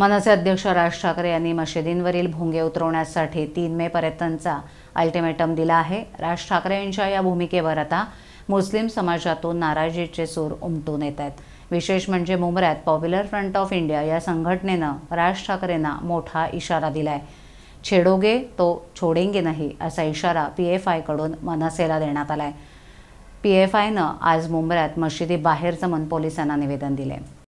मनसे अध्यक्ष राज ठाकरे यांनी मशिदींवरील भोंगे उतरवण्यासाठी तीन मे पर्यंतचा अल्टिमेटम दिला आहे राज ठाकरे यांच्या या भूमिकेवर आता मुस्लिम समाजातून नाराजीचे सूर उमटून येत आहेत विशेष म्हणजे मुंबऱ्यात पॉप्युलर फ्रंट ऑफ इंडिया या संघटनेनं राज ठाकरेंना मोठा इशारा दिला आहे छेडोगे तो छोडेंगे नाही असा इशारा पी एफ आयकडून मनसेला देण्यात आला आहे पी एफ आयनं आज मुंबईत बाहेर जमून पोलिसांना निवेदन दिले